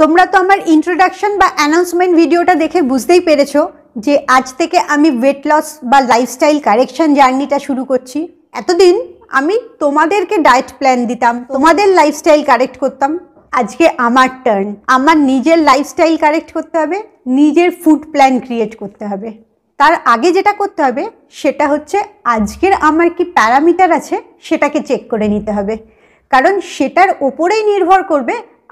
তোমরা তো আমার ইন্ট্রোডাকশন বা অ্যানাউন্সমেন্ট ভিডিওটা দেখে বুঝতেই পেরেছো যে আজ থেকে আমি ওয়েট লস বা লাইফস্টাইল কারেকশন জার্নিটা শুরু করছি এতদিন আমি তোমাদেরকে ডায়েট প্ল্যান দিতাম তোমাদের লাইফস্টাইল কারেক্ট করতাম আজকে আমার টার্ন আমার নিজের লাইফস্টাইল কারেক্ট করতে হবে নিজের ফুড প্ল্যান ক্রিয়েট করতে হবে তার আগে যেটা করতে হবে সেটা হচ্ছে আজকের আমার কি প্যারামিটার আছে সেটাকে চেক করে নিতে হবে কারণ সেটার ওপরেই নির্ভর করবে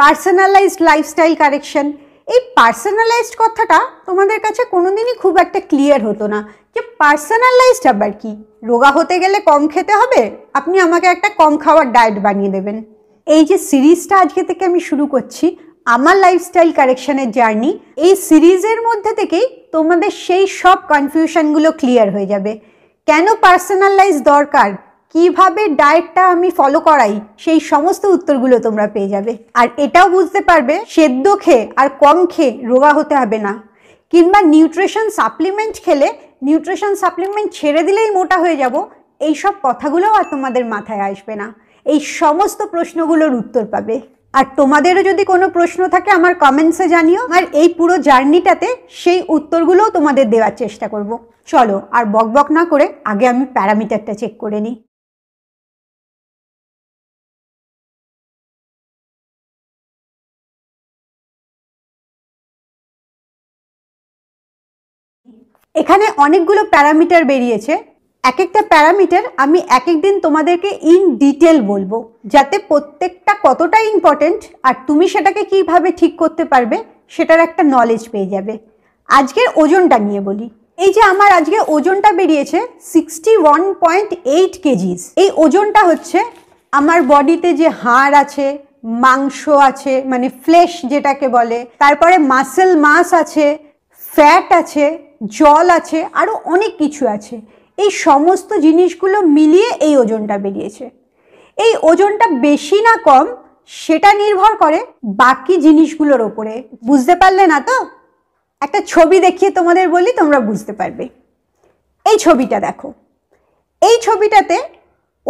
পার্সোনালাইজড লাইফস্টাইল কারেকশন এই পার্সোনালাইজড কথাটা তোমাদের কাছে কোনোদিনই খুব একটা ক্লিয়ার হতো না যে পার্সোনালাইজড আবার কি রোগা হতে গেলে কম খেতে হবে আপনি আমাকে একটা কম খাওয়ার ডায়েট বানিয়ে দেবেন এই যে সিরিজটা আজকে থেকে আমি শুরু করছি আমার লাইফস্টাইল কারেকশনের জার্নি এই সিরিজের মধ্যে থেকেই তোমাদের সেই সব কনফিউশনগুলো ক্লিয়ার হয়ে যাবে কেন পার্সোনালাইজ দরকার কিভাবে ডায়েটটা আমি ফলো করাই সেই সমস্ত উত্তরগুলো তোমরা পেয়ে যাবে আর এটাও বুঝতে পারবে সেদ্ধ খেয়ে আর কম খেয়ে রোগা হতে হবে না কিংবা নিউট্রিশন সাপ্লিমেন্ট খেলে নিউট্রিশন সাপ্লিমেন্ট ছেড়ে দিলেই মোটা হয়ে যাব এই সব কথাগুলোও আর তোমাদের মাথায় আসবে না এই সমস্ত প্রশ্নগুলোর উত্তর পাবে আর তোমাদেরও যদি কোনো প্রশ্ন থাকে আমার কমেন্টসে জানিও আর এই পুরো জার্নিটাতে সেই উত্তরগুলোও তোমাদের দেওয়ার চেষ্টা করব চলো আর বকবক না করে আগে আমি প্যারামিটারটা চেক করে নিই এখানে অনেকগুলো প্যারামিটার বেরিয়েছে এক একটা প্যারামিটার আমি এক একদিন তোমাদেরকে ইন ডিটেল বলবো যাতে প্রত্যেকটা কতটা ইম্পর্টেন্ট আর তুমি সেটাকে কিভাবে ঠিক করতে পারবে সেটার একটা নলেজ পেয়ে যাবে আজকের ওজনটা নিয়ে বলি এই যে আমার আজকে ওজনটা বেরিয়েছে sixty one point eight kgs এই ওজনটা হচ্ছে আমার বডিতে যে হাড় আছে মাংস আছে মানে ফ্লেশ যেটাকে বলে তারপরে মাসেল মাস আছে ফ্যাট আছে জল আছে আরও অনেক কিছু আছে এই সমস্ত জিনিসগুলো মিলিয়ে এই ওজনটা বেরিয়েছে এই ওজনটা বেশি না কম সেটা নির্ভর করে বাকি জিনিসগুলোর ওপরে বুঝতে পারলে না তো একটা ছবি দেখিয়ে তোমাদের বলি তোমরা বুঝতে পারবে এই ছবিটা দেখো এই ছবিটাতে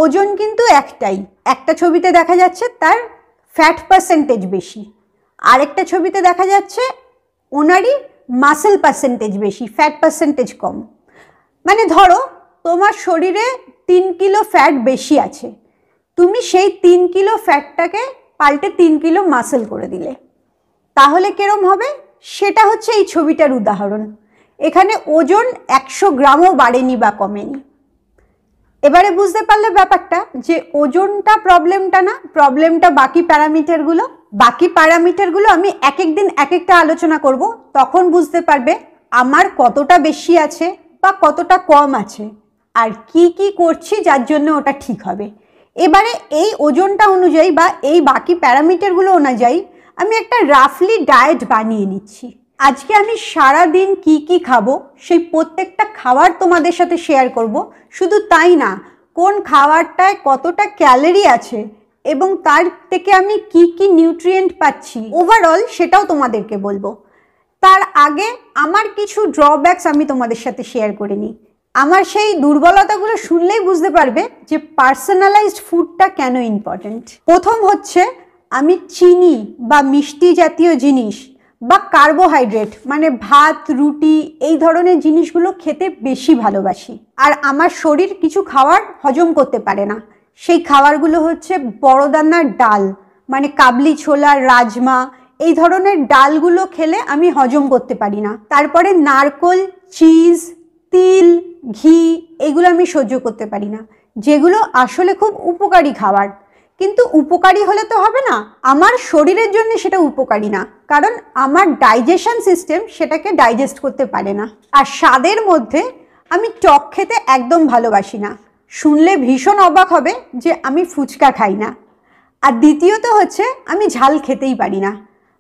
ওজন কিন্তু একটাই একটা ছবিতে দেখা যাচ্ছে তার ফ্যাট পার্সেন্টেজ বেশি আরেকটা ছবিতে দেখা যাচ্ছে ওনারই মাসেল পার্সেন্টেজ বেশি ফ্যাট পার্সেন্টেজ কম মানে ধরো তোমার শরীরে তিন কিলো ফ্যাট বেশি আছে তুমি সেই তিন কিলো ফ্যাটটাকে পাল্টে তিন কিলো মাসেল করে দিলে তাহলে কেরম হবে সেটা হচ্ছে এই ছবিটার উদাহরণ এখানে ওজন একশো গ্রামও বাড়েনি বা কমেনি এবারে বুঝতে পারলে ব্যাপারটা যে ওজনটা প্রবলেমটা না প্রবলেমটা বাকি প্যারামিটারগুলো বাকি প্যারামিটারগুলো আমি এক এক দিন এক একটা আলোচনা করব তখন বুঝতে পারবে আমার কতটা বেশি আছে বা কতটা কম আছে আর কি কি করছি যার জন্য ওটা ঠিক হবে এবারে এই ওজনটা অনুযায়ী বা এই বাকি প্যারামিটারগুলো অনুযায়ী আমি একটা রাফলি ডায়েট বানিয়ে নিচ্ছি আজকে আমি সারা দিন কি কি খাবো সেই প্রত্যেকটা খাবার তোমাদের সাথে শেয়ার করব শুধু তাই না কোন খাবারটায় কতটা ক্যালোরি আছে এবং তার থেকে আমি কি কি নিউট্রিয়েন্ট পাচ্ছি ওভারঅল সেটাও তোমাদেরকে বলবো তার আগে আমার কিছু ড্রব্যাকস আমি তোমাদের সাথে শেয়ার করে নিই আমার সেই দুর্বলতাগুলো শুনলেই বুঝতে পারবে যে পার্সোনালাইজড ফুডটা কেন ইম্পর্টেন্ট প্রথম হচ্ছে আমি চিনি বা মিষ্টি জাতীয় জিনিস বা কার্বোহাইড্রেট মানে ভাত রুটি এই ধরনের জিনিসগুলো খেতে বেশি ভালোবাসি আর আমার শরীর কিছু খাওয়ার হজম করতে পারে না সেই খাবারগুলো হচ্ছে বড়দানার ডাল মানে কাবলি ছোলা রাজমা এই ধরনের ডালগুলো খেলে আমি হজম করতে পারি না তারপরে নারকোল চিজ তিল ঘি এগুলো আমি সহ্য করতে পারি না যেগুলো আসলে খুব উপকারী খাবার কিন্তু উপকারী হলে তো হবে না আমার শরীরের জন্য সেটা উপকারী না কারণ আমার ডাইজেশন সিস্টেম সেটাকে ডাইজেস্ট করতে পারে না আর স্বাদের মধ্যে আমি টক খেতে একদম ভালোবাসি না শুনলে ভীষণ অবাক হবে যে আমি ফুচকা খাই না আর দ্বিতীয়ত হচ্ছে আমি ঝাল খেতেই পারি না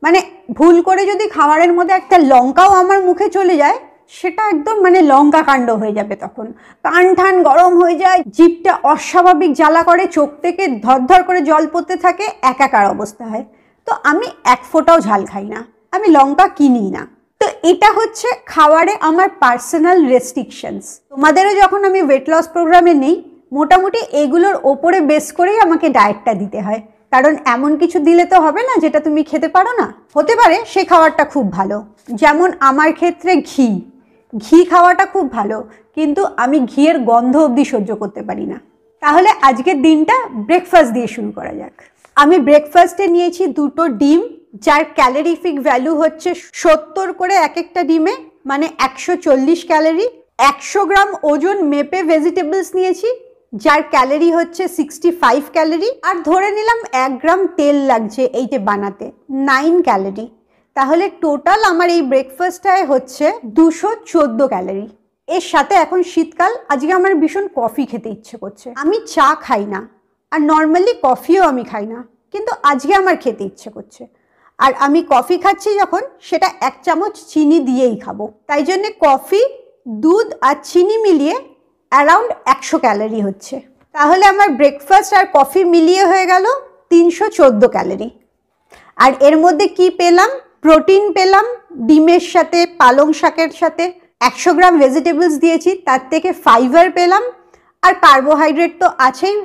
মানে ভুল করে যদি খাবারের মধ্যে একটা লঙ্কাও আমার মুখে চলে যায় সেটা একদম মানে লঙ্কা কাণ্ড হয়ে যাবে তখন কান ঠান গরম হয়ে যায় জিভটা অস্বাভাবিক জ্বালা করে চোখ থেকে ধর করে জল পড়তে থাকে একাকার অবস্থা হয় তো আমি এক ফোঁটাও ঝাল খাই না আমি লঙ্কা কিনি না তো এটা হচ্ছে খাওয়ারে আমার পার্সোনাল রেস্ট্রিকশনস তোমাদেরও যখন আমি ওয়েট লস প্রোগ্রামে নেই মোটামুটি এগুলোর ওপরে বেস করেই আমাকে ডায়েটটা দিতে হয় কারণ এমন কিছু দিলে তো হবে না যেটা তুমি খেতে পারো না হতে পারে সে খাবারটা খুব ভালো যেমন আমার ক্ষেত্রে ঘি ঘি খাওয়াটা খুব ভালো কিন্তু আমি ঘিয়ের গন্ধ অবধি সহ্য করতে পারি না তাহলে আজকের দিনটা ব্রেকফাস্ট দিয়ে শুরু করা যাক আমি ব্রেকফাস্টে নিয়েছি দুটো ডিম যার ক্যালোরিফিক ভ্যালু হচ্ছে সত্তর করে এক একটা ডিমে মানে একশো চল্লিশ ক্যালোরি একশো গ্রাম ওজন মেপে ভেজিটেবলস নিয়েছি যার ক্যালোরি হচ্ছে সিক্সটি ফাইভ ক্যালোরি আর ধরে নিলাম এক গ্রাম তেল লাগছে এইটা বানাতে নাইন ক্যালোরি তাহলে টোটাল আমার এই ব্রেকফাস্টটায় হচ্ছে দুশো চোদ্দো ক্যালোরি এর সাথে এখন শীতকাল আজকে আমার ভীষণ কফি খেতে ইচ্ছে করছে আমি চা খাই না আর নর্মালি কফিও আমি খাই না কিন্তু আজকে আমার খেতে ইচ্ছে করছে আর আমি কফি খাচ্ছি যখন সেটা এক চামচ চিনি দিয়েই খাবো তাই জন্যে কফি দুধ আর চিনি মিলিয়ে অ্যারাউন্ড একশো ক্যালোরি হচ্ছে তাহলে আমার ব্রেকফাস্ট আর কফি মিলিয়ে হয়ে গেল তিনশো চোদ্দো ক্যালোরি আর এর মধ্যে কি পেলাম প্রোটিন পেলাম ডিমের সাথে পালং শাকের সাথে একশো গ্রাম ভেজিটেবলস দিয়েছি তার থেকে ফাইবার পেলাম আর কার্বোহাইড্রেট তো আছেই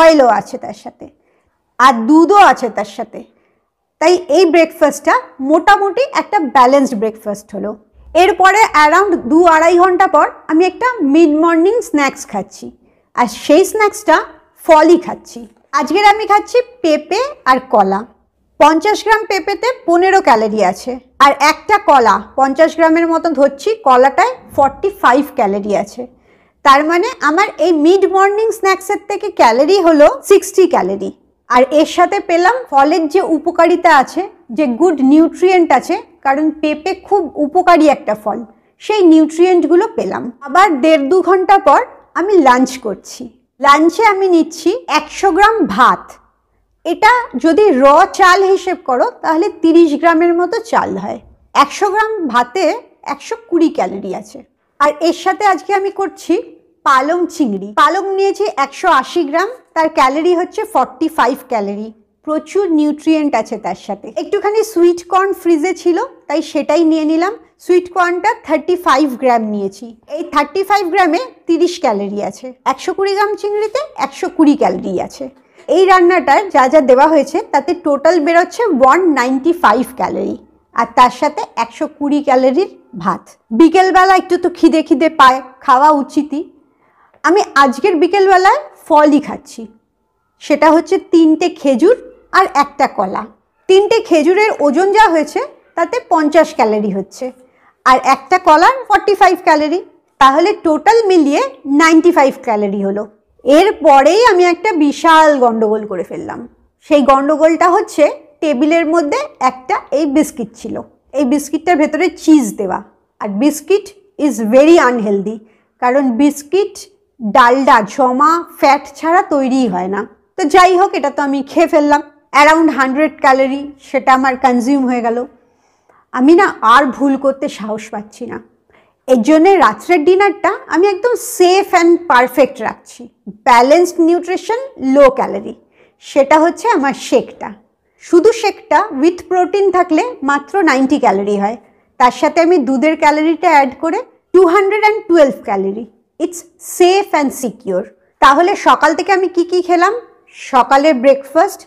অয়েলও আছে তার সাথে আর দুধও আছে তার সাথে তাই এই ব্রেকফাস্টটা মোটামুটি একটা ব্যালেন্সড ব্রেকফাস্ট হলো এরপরে অ্যারাউন্ড দু আড়াই ঘন্টা পর আমি একটা মিড মর্নিং স্ন্যাক্স খাচ্ছি আর সেই স্ন্যাক্সটা ফলই খাচ্ছি আজকের আমি খাচ্ছি পেঁপে আর কলা পঞ্চাশ গ্রাম পেঁপেতে পনেরো ক্যালোরি আছে আর একটা কলা পঞ্চাশ গ্রামের মতো ধরছি কলাটায় ফর্টি ফাইভ ক্যালোরি আছে তার মানে আমার এই মিড মর্নিং স্ন্যাক্সের থেকে ক্যালোরি হলো সিক্সটি ক্যালোরি আর এর সাথে পেলাম ফলের যে উপকারিতা আছে যে গুড নিউট্রিয়েন্ট আছে কারণ পেঁপে খুব উপকারী একটা ফল সেই নিউট্রিয়েন্টগুলো পেলাম আবার দেড় দু ঘন্টা পর আমি লাঞ্চ করছি লাঞ্চে আমি নিচ্ছি একশো গ্রাম ভাত এটা যদি র চাল হিসেব করো তাহলে তিরিশ গ্রামের মতো চাল হয় একশো গ্রাম ভাতে একশো কুড়ি ক্যালোরি আছে আর এর সাথে আজকে আমি করছি পালং চিংড়ি পালং নিয়েছি একশো আশি গ্রাম তার ক্যালোরি হচ্ছে ফর্টি ফাইভ ক্যালোরি প্রচুর নিউট্রিয়েন্ট আছে তার সাথে একটুখানি সুইট কর্ন ফ্রিজে ছিল তাই সেটাই নিয়ে নিলাম সুইট কর্নটা থার্টি ফাইভ গ্রাম নিয়েছি এই থার্টি ফাইভ গ্রামে তিরিশ ক্যালোরি আছে একশো কুড়ি গ্রাম চিংড়িতে একশো কুড়ি ক্যালোরি আছে এই রান্নাটার যা যা দেওয়া হয়েছে তাতে টোটাল বেরোচ্ছে ওয়ান নাইনটি ফাইভ ক্যালোরি আর তার সাথে একশো কুড়ি ক্যালোরির ভাত বিকেলবেলা একটু তো খিদে খিদে পায় খাওয়া উচিতই আমি আজকের বিকেলবেলায় ফলই খাচ্ছি সেটা হচ্ছে তিনটে খেজুর আর একটা কলা তিনটে খেজুরের ওজন যা হয়েছে তাতে পঞ্চাশ ক্যালোরি হচ্ছে আর একটা কলার ফর্টি ফাইভ ক্যালোরি তাহলে টোটাল মিলিয়ে নাইনটি ফাইভ ক্যালোরি হলো এরপরেই আমি একটা বিশাল গণ্ডগোল করে ফেললাম সেই গণ্ডগোলটা হচ্ছে টেবিলের মধ্যে একটা এই বিস্কিট ছিল এই বিস্কিটটার ভেতরে চিজ দেওয়া আর বিস্কিট ইজ ভেরি আনহেলদি কারণ বিস্কিট ডালডা জমা ফ্যাট ছাড়া তৈরিই হয় না তো যাই হোক এটা তো আমি খেয়ে ফেললাম অ্যারাউন্ড হান্ড্রেড ক্যালোরি সেটা আমার কনজিউম হয়ে গেল আমি না আর ভুল করতে সাহস পাচ্ছি না এর জন্যে রাত্রের ডিনারটা আমি একদম সেফ অ্যান্ড পারফেক্ট রাখছি ব্যালেন্সড নিউট্রিশন লো ক্যালোরি সেটা হচ্ছে আমার শেকটা শুধু শেকটা উইথ প্রোটিন থাকলে মাত্র নাইনটি ক্যালোরি হয় তার সাথে আমি দুধের ক্যালোরিটা অ্যাড করে two hundred and twelve calorie it's safe and secure তাহলে সকাল থেকে আমি কি কি খেলাম সকালের ব্রেকফাস্ট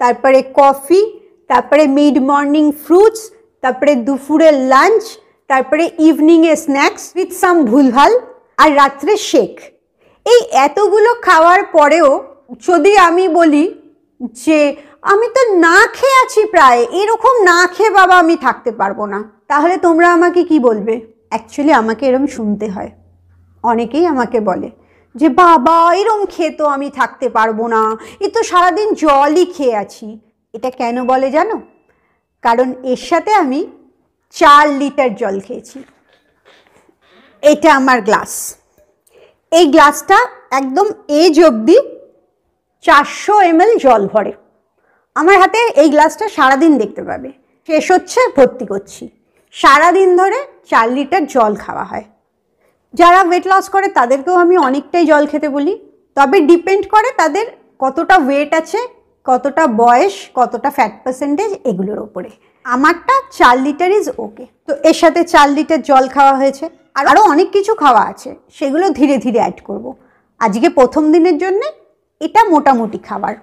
তারপরে কফি তারপরে মিড মর্নিং ফ্রুটস তারপরে দুপুরের লাঞ্চ তারপরে ইভিনিংয়ে স্ন্যাক্স উইথ সাম ভুলভাল আর রাত্রে শেক এই এতগুলো খাওয়ার পরেও যদি আমি বলি যে আমি তো না খেয়ে আছি প্রায় এরকম না খেয়ে বাবা আমি থাকতে পারবো না তাহলে তোমরা আমাকে কি বলবে অ্যাকচুয়ালি আমাকে এরম শুনতে হয় অনেকেই আমাকে বলে যে বাবা এরম খেয়ে তো আমি থাকতে পারবো না এ তো সারাদিন জলই খেয়ে আছি এটা কেন বলে জানো কারণ এর সাথে আমি চার লিটার জল খেয়েছি এটা আমার গ্লাস এই গ্লাসটা একদম এজ অব্দি চারশো এমএল জল ভরে আমার হাতে এই গ্লাসটা সারাদিন দেখতে পাবে শেষ হচ্ছে ভর্তি করছি সারাদিন ধরে চার লিটার জল খাওয়া হয় যারা ওয়েট লস করে তাদেরকেও আমি অনেকটাই জল খেতে বলি তবে ডিপেন্ড করে তাদের কতটা ওয়েট আছে কতটা বয়স কতটা ফ্যাট পার্সেন্টেজ এগুলোর ওপরে আমারটা চার লিটার ইজ ওকে তো এর সাথে চার লিটার জল খাওয়া হয়েছে আর আরও অনেক কিছু খাওয়া আছে সেগুলো ধীরে ধীরে অ্যাড করব। আজকে প্রথম দিনের জন্যে এটা মোটামুটি খাবার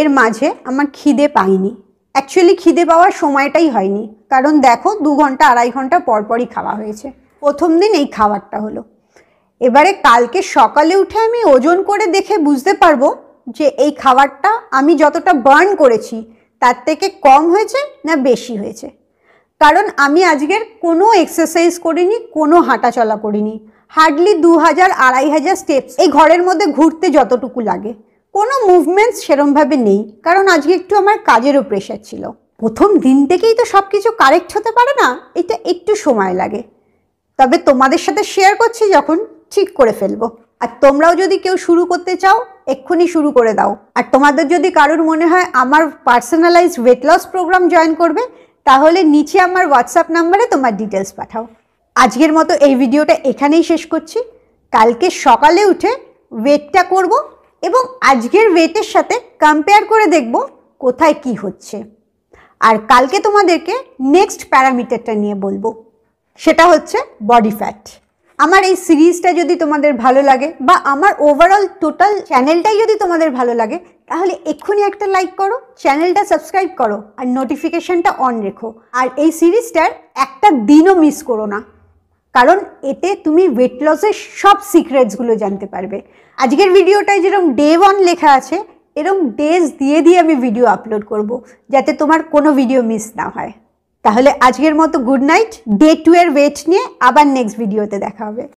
এর মাঝে আমার খিদে পাইনি অ্যাকচুয়ালি খিদে পাওয়ার সময়টাই হয়নি কারণ দেখো দু ঘন্টা আড়াই ঘন্টা পরপরই খাওয়া হয়েছে প্রথম দিন এই খাবারটা হলো এবারে কালকে সকালে উঠে আমি ওজন করে দেখে বুঝতে পারবো যে এই খাবারটা আমি যতটা বার্ন করেছি তার থেকে কম হয়েছে না বেশি হয়েছে কারণ আমি আজকের কোনো এক্সারসাইজ করিনি কোনো হাঁটাচলা করিনি হার্ডলি দু হাজার আড়াই হাজার স্টেপস এই ঘরের মধ্যে ঘুরতে যতটুকু লাগে কোনো মুভমেন্টস সেরমভাবে নেই কারণ আজকে একটু আমার কাজেরও প্রেশার ছিল প্রথম দিন থেকেই তো সব কিছু কারেক্ট হতে পারে না এটা একটু সময় লাগে তবে তোমাদের সাথে শেয়ার করছি যখন ঠিক করে ফেলবো আর তোমরাও যদি কেউ শুরু করতে চাও এক্ষুনি শুরু করে দাও আর তোমাদের যদি কারোর মনে হয় আমার personalize weight loss program join করবে তাহলে নিচে আমার হোয়াটসঅ্যাপ নাম্বারে তোমার ডিটেলস পাঠাও আজকের মতো এই ভিডিওটা এখানেই শেষ করছি কালকে সকালে উঠে ওয়েটটা করব এবং আজকের ওয়েটের সাথে কম্পেয়ার করে দেখব কোথায় কি হচ্ছে আর কালকে তোমাদেরকে নেক্সট প্যারামিটারটা নিয়ে বলবো সেটা হচ্ছে বডি ফ্যাট আমার এই সিরিজটা যদি তোমাদের ভালো লাগে বা আমার ওভারঅল টোটাল চ্যানেলটাই যদি তোমাদের ভালো লাগে তাহলে এক্ষুনি একটা লাইক করো চ্যানেলটা সাবস্ক্রাইব করো আর নোটিফিকেশানটা অন রেখো আর এই সিরিজটার একটা দিনও মিস করো না কারণ এতে তুমি ওয়েট লসের সব সিক্রেটসগুলো জানতে পারবে আজকের ভিডিওটায় যেরকম ডে ওয়ান লেখা আছে এরকম ডেজ দিয়ে দিয়ে আমি ভিডিও আপলোড করব যাতে তোমার কোনো ভিডিও মিস না হয় তাহলে আজকের মতো গুড নাইট ডে টু এর ওয়েট নিয়ে আবার নেক্সট ভিডিওতে দেখা হবে